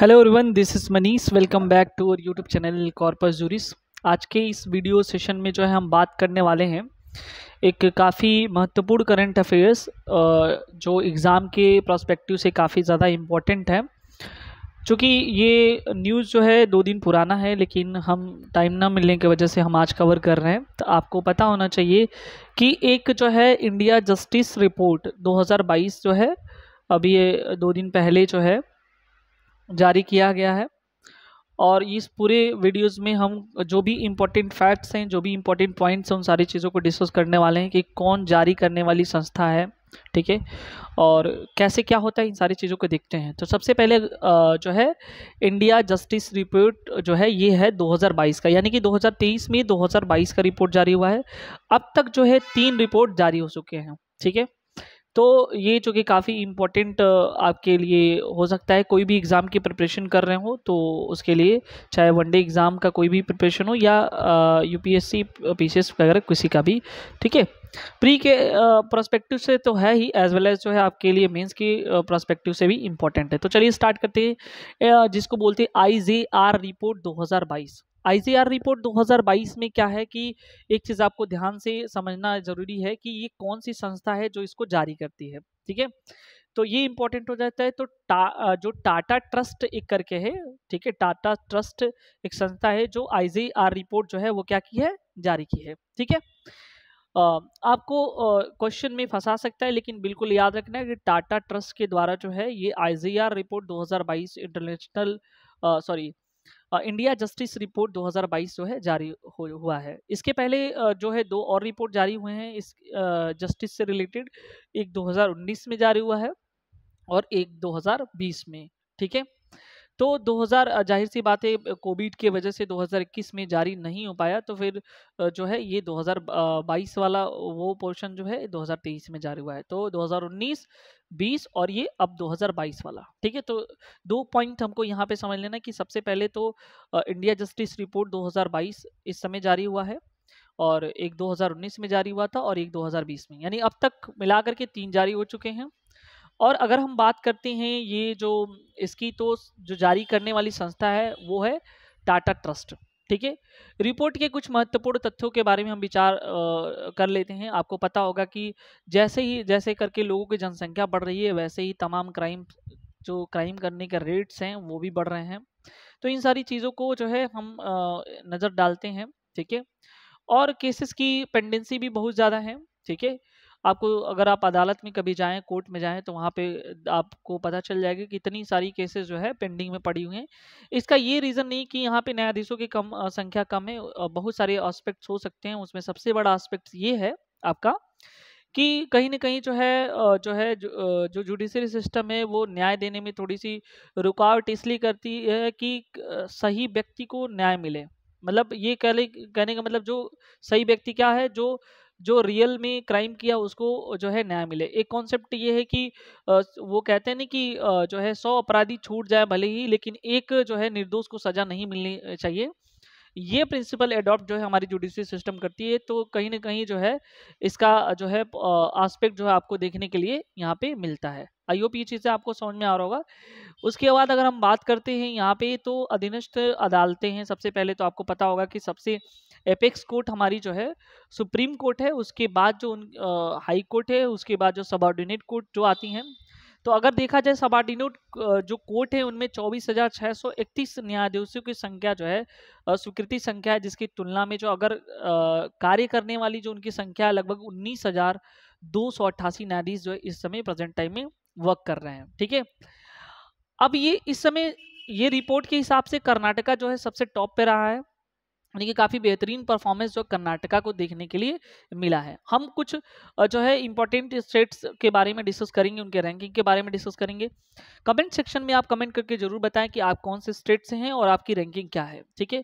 hello everyone this is Manish welcome back to our YouTube channel Corpus Juris आज के इस video session में जो है हम बात करने वाले हैं एक काफ़ी महत्वपूर्ण करंट अफेयर्स जो एग्ज़ाम के प्रॉस्पेक्टिव से काफ़ी ज़्यादा इम्पोर्टेंट है चूँकि ये न्यूज़ जो है दो दिन पुराना है लेकिन हम टाइम ना मिलने की वजह से हम आज कवर कर रहे हैं तो आपको पता होना चाहिए कि एक जो है इंडिया जस्टिस रिपोर्ट 2022 जो है अभी ये दो दिन पहले जो है जारी किया गया है और इस पूरे वीडियोस में हम जो भी इम्पोर्टेंट फैक्ट्स हैं जो भी इम्पोर्टेंट पॉइंट्स हैं उन सारी चीज़ों को डिस्कस करने वाले हैं कि कौन जारी करने वाली संस्था है ठीक है और कैसे क्या होता है इन सारी चीज़ों को देखते हैं तो सबसे पहले जो है इंडिया जस्टिस रिपोर्ट जो है ये है 2022 का यानी कि 2023 में 2022 का रिपोर्ट जारी हुआ है अब तक जो है तीन रिपोर्ट जारी हो चुके हैं ठीक है तो ये कि काफ़ी इम्पोर्टेंट आपके लिए हो सकता है कोई भी एग्ज़ाम की प्रिपरेशन कर रहे हो तो उसके लिए चाहे वनडे एग्ज़ाम का कोई भी प्रिपरेशन हो या U P P S C C S वगैरह किसी का भी ठीक है प्री के प्रोस्पेक्टिव से तो है ही एज वेल एज जो है आपके लिए मेंस की प्रोस्पेक्टिव से भी इम्पोर्टेंट है तो चलिए स्टार्ट करते हैं जिसको बोलते हैं आई जे आर रिपोर्ट बाईस आई रिपोर्ट 2022 में क्या है कि एक चीज़ आपको ध्यान से समझना ज़रूरी है कि ये कौन सी संस्था है जो इसको जारी करती है ठीक है तो ये इंपॉर्टेंट हो जाता है तो टा, जो टाटा ट्रस्ट एक करके है ठीक है टाटा ट्रस्ट एक संस्था है जो आई रिपोर्ट जो है वो क्या की है जारी की है ठीक है आपको क्वेश्चन में फंसा सकता है लेकिन बिल्कुल याद रखना है कि टाटा ट्रस्ट के द्वारा जो है ये आई report 2022 international sorry India justice report 2022 जो है जारी हुआ है इसके पहले जो है दो और रिपोर्ट जारी हुए हैं इस जस्टिस से रिलेटेड एक 2019 में जारी हुआ है और एक 2020 में ठीक है तो 2000 जाहिर सी बात है कोविड के वजह से 2021 में जारी नहीं हो पाया तो फिर जो है ये 2022 वाला वो पोर्शन जो है 2023 में जारी हुआ है तो 2019 बीस और ये अब 2022 वाला ठीक है तो दो पॉइंट हमको यहाँ पे समझ लेना कि सबसे पहले तो इंडिया जस्टिस रिपोर्ट 2022 इस समय जारी हुआ है और एक 2019 में जारी हुआ था और एक 2020 में यानी अब तक मिला करके तीन जारी हो चुके हैं और अगर हम बात करते हैं ये जो इसकी तो जो जारी करने वाली संस्था है वो है टाटा ट्रस्ट ठीक है रिपोर्ट के कुछ महत्वपूर्ण तथ्यों के बारे में हम विचार कर लेते हैं आपको पता होगा कि जैसे ही जैसे करके लोगों की जनसंख्या बढ़ रही है वैसे ही तमाम क्राइम जो क्राइम करने के रेट्स हैं वो भी बढ़ रहे हैं तो इन सारी चीज़ों को जो है हम नज़र डालते हैं ठीक है और केसेस की पेंडेंसी भी बहुत ज़्यादा है ठीक है आपको अगर आप अदालत में कभी जाएं कोर्ट में जाएं तो वहाँ पे आपको पता चल जाएगा कि इतनी सारी केसेस जो है पेंडिंग में पड़ी हुई हैं इसका ये रीज़न नहीं कि यहाँ पे न्यायाधीशों की कम संख्या कम है बहुत सारे आस्पेक्ट्स हो सकते हैं उसमें सबसे बड़ा आस्पेक्ट ये है आपका कि कहीं ना कहीं जो है जो है जो जुडिशरी सिस्टम है वो न्याय देने में थोड़ी सी रुकावट इसलिए करती है कि सही व्यक्ति को न्याय मिले मतलब ये कहने कहने का मतलब जो सही व्यक्ति क्या है जो जो रियल में क्राइम किया उसको जो है न्याय मिले एक कॉन्सेप्ट ये है कि वो कहते हैं ना कि जो है सौ अपराधी छूट जाए भले ही लेकिन एक जो है निर्दोष को सजा नहीं मिलनी चाहिए ये प्रिंसिपल एडॉप्ट जो है हमारी जुडिशियल सिस्टम करती है तो कहीं ना कहीं जो है इसका जो है आस्पेक्ट जो है आपको देखने के लिए यहाँ पे मिलता है आई होप ये चीज़ें आपको समझ में आ रहा होगा उसके बाद अगर हम बात करते हैं यहाँ पे तो अधीनस्थ अदालतें हैं सबसे पहले तो आपको पता होगा कि सबसे एपेक्स कोर्ट हमारी जो है सुप्रीम कोर्ट है उसके बाद जो उन हाई कोर्ट है उसके बाद जो सबॉर्डिनेट कोर्ट जो आती हैं तो अगर देखा जाए सबॉर्डिनेट जो कोर्ट है उनमें चौबीस हजार छः सौ इकतीस न्यायाधीशों की संख्या जो है स्वीकृति संख्या है जिसकी तुलना में जो अगर कार्य करने वाली जो उनकी संख्या है लगभग उन्नीस हजार दो सौ अट्ठासी न्यायाधीश जो है इस समय प्रेजेंट टाइम में वर्क कर रहे हैं ठीक है अब ये इस समय ये रिपोर्ट के हिसाब से कर्नाटका जो है सबसे टॉप पे रहा है यानी कि काफ़ी बेहतरीन परफॉर्मेंस जो कर्नाटका को देखने के लिए मिला है हम कुछ जो है इंपॉर्टेंट स्टेट्स के बारे में डिस्कस करेंगे उनके रैंकिंग के बारे में डिस्कस करेंगे कमेंट सेक्शन में आप कमेंट करके जरूर बताएं कि आप कौन से स्टेट से हैं और आपकी रैंकिंग क्या है ठीक है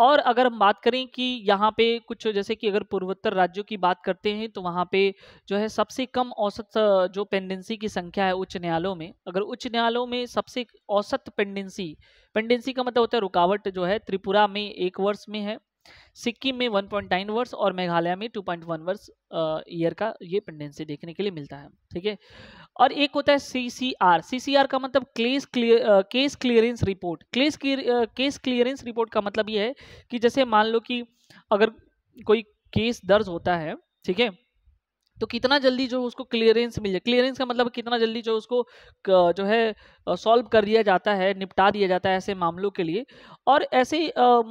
और अगर हम बात करें कि यहाँ पे कुछ जैसे कि अगर पूर्वोत्तर राज्यों की बात करते हैं तो वहाँ पे जो है सबसे कम औसत जो पेंडेंसी की संख्या है उच्च न्यायालयों में अगर उच्च न्यायालयों में सबसे औसत पेंडेंसी पेंडेंसी का मतलब होता है रुकावट जो है त्रिपुरा में एक वर्ष में है सिक्किम में 1.9 वर्ष और मेघालय में 2.1 वर्ष ईयर का ये पेंडेंसी देखने के लिए मिलता है ठीक है और एक होता है सी सी आर सी सी आर का मतलब क्लेस क्लियर केस क्लियरेंस रिपोर्ट क्लेस केस क्लियरेंस रिपोर्ट का मतलब ये है कि जैसे मान लो कि अगर कोई केस दर्ज होता है ठीक है तो कितना जल्दी जो उसको क्लियरेंस मिल जाए क्लियरेंस का मतलब कितना जल्दी जो उसको जो है सॉल्व कर दिया जाता है निपटा दिया जाता है ऐसे मामलों के लिए और ऐसे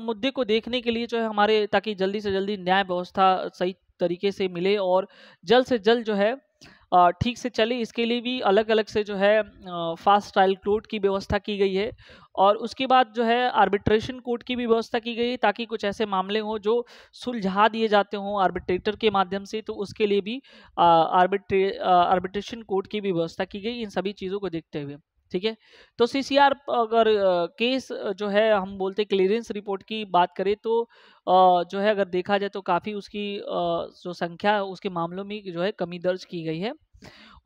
मुद्दे को देखने के लिए जो है हमारे ताकि जल्दी से जल्दी न्याय व्यवस्था सही तरीके से मिले और जल्द से जल्द जो है ठीक से चले इसके लिए भी अलग अलग से जो है फास्ट ट्रायल कोर्ट की व्यवस्था की गई है और उसके बाद जो है आर्बिट्रेशन कोर्ट की भी व्यवस्था की गई है ताकि कुछ ऐसे मामले हों जो सुलझा दिए जाते हों आर्बिट्रेटर के माध्यम से तो उसके लिए भी आर्बिट्रे आर्बिट्रेशन कोर्ट की भी व्यवस्था की गई इन सभी चीज़ों को देखते हुए ठीक है तो सीसीआर अगर केस जो है हम बोलते क्लियरेंस रिपोर्ट की बात करें तो जो है अगर देखा जाए तो काफ़ी उसकी जो संख्या है उसके मामलों में जो है कमी दर्ज की गई है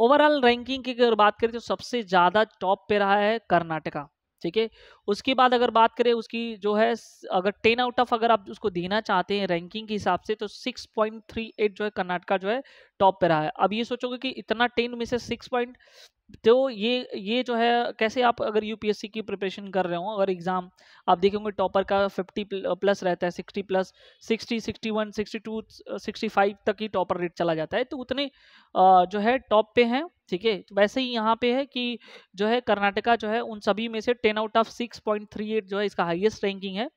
ओवरऑल रैंकिंग की अगर बात करें तो सबसे ज़्यादा टॉप पे रहा है कर्नाटका ठीक है उसके बाद अगर बात करें उसकी जो है अगर टेन आउट ऑफ अगर आप उसको देना चाहते हैं रैंकिंग के हिसाब से तो 6.38 जो है कर्नाटका जो है टॉप पे रहा है अब ये सोचोगे कि इतना टेन में से पॉइंट तो ये ये जो है कैसे आप अगर यूपीएससी की प्रिपरेशन कर रहे हो अगर एग्ज़ाम आप देखेंगे टॉपर का 50 प्लस रहता है 60 प्लस 60 61 62 65 तक ही टॉपर रेट चला जाता है तो उतने जो है टॉप पे हैं ठीक है तो वैसे ही यहाँ पे है कि जो है कर्नाटका जो है उन सभी में से 10 आउट ऑफ 6.38 जो है इसका हाइएस्ट रैंकिंग है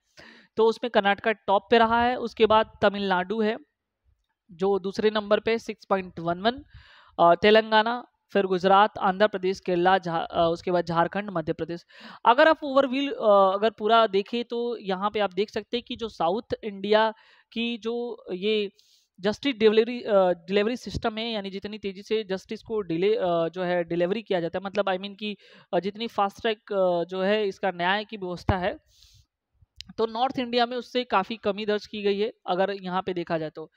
तो उसमें कर्नाटका टॉप पे रहा है उसके बाद तमिलनाडु है जो दूसरे नंबर पे वन तेलंगाना फिर गुजरात आंध्र प्रदेश केरला उसके बाद झारखंड मध्य प्रदेश अगर आप ओवरव्यू अगर पूरा देखें तो यहाँ पे आप देख सकते हैं कि जो साउथ इंडिया की जो ये जस्टिस डिलीवरी डिलीवरी सिस्टम है यानी जितनी तेज़ी से जस्टिस को डिले जो है डिलीवरी किया जाता है मतलब आई I मीन mean कि जितनी फास्ट ट्रैक जो है इसका न्याय की व्यवस्था है तो नॉर्थ इंडिया में उससे काफ़ी कमी दर्ज की गई है अगर यहाँ पे देखा जाए तो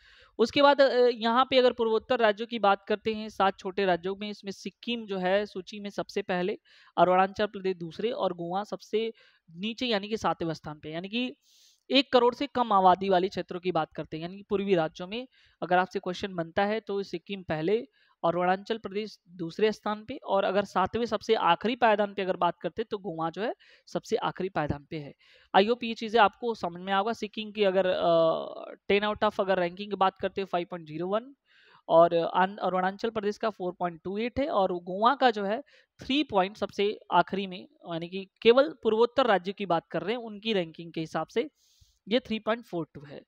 उसके बाद यहाँ पे अगर पूर्वोत्तर राज्यों की बात करते हैं सात छोटे राज्यों में इसमें सिक्किम जो है सूची में सबसे पहले अरुणाचल प्रदेश दूसरे और गोवा सबसे नीचे यानी कि सातवें स्थान पे यानी कि एक करोड़ से कम आबादी वाले क्षेत्रों की बात करते हैं यानी कि पूर्वी राज्यों में अगर आपसे क्वेश्चन बनता है तो सिक्किम पहले और अरुणाचल प्रदेश दूसरे स्थान पे और अगर सातवें सबसे आखिरी पायदान पे अगर बात करते तो गोवा जो है सबसे आखिरी पायदान पे है आई होप ये चीज़ें आपको समझ में आएगा सिक्किम की अगर टेन आउट ऑफ अगर रैंकिंग की बात करते फाइव पॉइंट जीरो वन और अरुणाचल प्रदेश का फोर पॉइंट टू एट है और गोवा का जो है थ्री पॉइंट सबसे आखिरी में यानी कि केवल पूर्वोत्तर राज्य की बात कर रहे हैं उनकी रैंकिंग के हिसाब से ये थ्री पॉइंट फोर टू है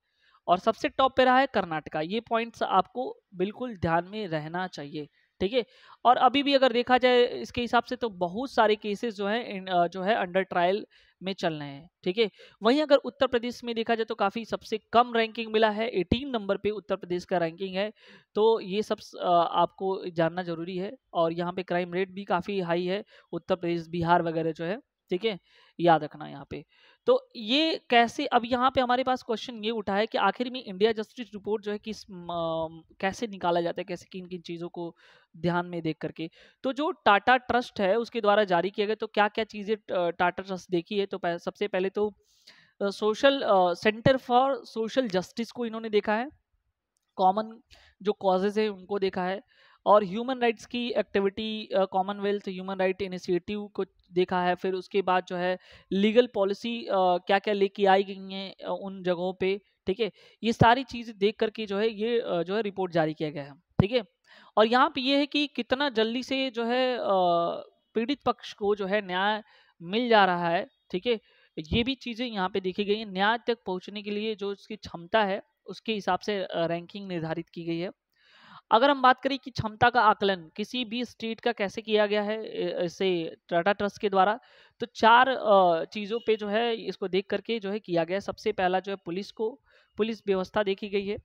और सबसे टॉप पे रहा है कर्नाटका ये पॉइंट्स आपको बिल्कुल ध्यान में रहना चाहिए ठीक है और अभी भी अगर देखा जाए इसके हिसाब से तो बहुत सारे केसेस जो है जो है अंडर ट्रायल में चल रहे हैं ठीक है वहीं अगर उत्तर प्रदेश में देखा जाए तो काफ़ी सबसे कम रैंकिंग मिला है 18 नंबर पे उत्तर प्रदेश का रैंकिंग है तो ये सब आपको जानना जरूरी है और यहाँ पे क्राइम रेट भी काफ़ी हाई है उत्तर प्रदेश बिहार वगैरह जो है ठीक है याद रखना यहाँ पे तो ये कैसे अब यहाँ पे हमारे पास क्वेश्चन ये उठा है कि आखिर में इंडिया जस्टिस रिपोर्ट जो है किस कैसे निकाला जाता है कैसे किन किन चीज़ों को ध्यान में देख करके तो जो टाटा ट्रस्ट है उसके द्वारा जारी किया गया तो क्या क्या चीज़ें टाटा ट्रस्ट देखी है तो सबसे पहले तो social centre for social justice को इन्होंने देखा है कॉमन जो कॉजेज है उनको देखा है और ह्यूमन राइट्स की activity Commonwealth human right initiative को देखा है फिर उसके बाद जो है लीगल पॉलिसी क्या क्या लेके आई गई हैं उन जगहों पे ठीक है ये सारी चीज़ देख करके जो है ये जो है रिपोर्ट जारी किया गया है ठीक है और यहाँ पे ये है कि कितना जल्दी से जो है पीड़ित पक्ष को जो है न्याय मिल जा रहा है ठीक है ये भी चीज़ें यहाँ पे देखी गई हैं न्याय तक पहुँचने के लिए जो उसकी क्षमता है उसके हिसाब से रैंकिंग निर्धारित की गई है अगर हम बात करें कि क्षमता का आकलन किसी भी स्टेट का कैसे किया गया है इसे टाटा ट्रस्ट के द्वारा तो चार चीज़ों पे जो है इसको देख करके जो है किया गया है सबसे पहला जो है पुलिस को पुलिस व्यवस्था देखी गई है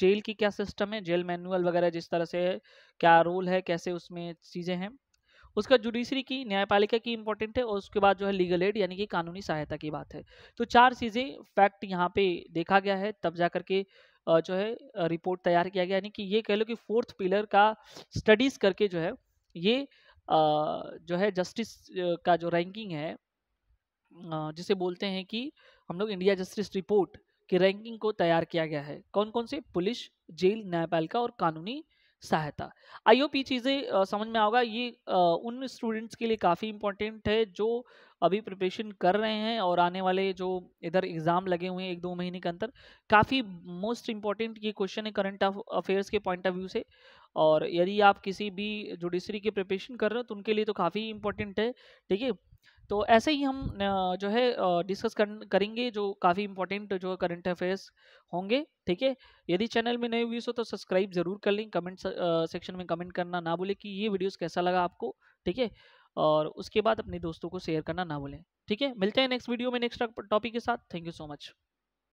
जेल की क्या सिस्टम है जेल मैनुअल वगैरह जिस तरह से है क्या रोल है कैसे उसमें चीज़ें हैं उसका जुडिशरी की न्यायपालिका की इम्पोर्टेंट है और उसके बाद जो है लीगल एड यानी कि कानूनी सहायता की बात है तो चार चीज़ें फैक्ट यहाँ पे देखा गया है तब जा करके जो है रिपोर्ट तैयार किया गया यानी कि ये कह लो कि फोर्थ पिलर का स्टडीज करके जो है ये जो है जस्टिस का जो रैंकिंग है जिसे बोलते हैं कि हम लोग इंडिया जस्टिस रिपोर्ट की रैंकिंग को तैयार किया गया है कौन कौन से पुलिस जेल न्यायपालिका और कानूनी सहायता आई होप ये चीज़ें समझ में आओगा ये आ, उन स्टूडेंट्स के लिए काफ़ी इंपॉर्टेंट है जो अभी प्रिपरेशन कर रहे हैं और आने वाले जो इधर एग्ज़ाम लगे हुए हैं एक दो महीने के अंदर काफ़ी मोस्ट इम्पॉर्टेंट ये क्वेश्चन है करंट अफेयर्स के पॉइंट ऑफ व्यू से और यदि आप किसी भी जुडिशरी की प्रिपरेशन कर रहे हो तो उनके लिए तो काफ़ी इंपॉर्टेंट है ठीक है तो ऐसे ही हम जो है डिस्कस कर, करेंगे जो काफ़ी इंपॉर्टेंट जो करंट अफेयर्स होंगे ठीक है यदि चैनल में नए व्यूज हो तो सब्सक्राइब जरूर कर लें कमेंट सेक्शन में कमेंट करना ना भूलें कि ये वीडियोस कैसा लगा आपको ठीक है और उसके बाद अपने दोस्तों को शेयर करना ना भूलें ठीक है मिलते हैं नेक्स्ट वीडियो में नेक्स्ट टॉपिक के साथ थैंक यू सो मच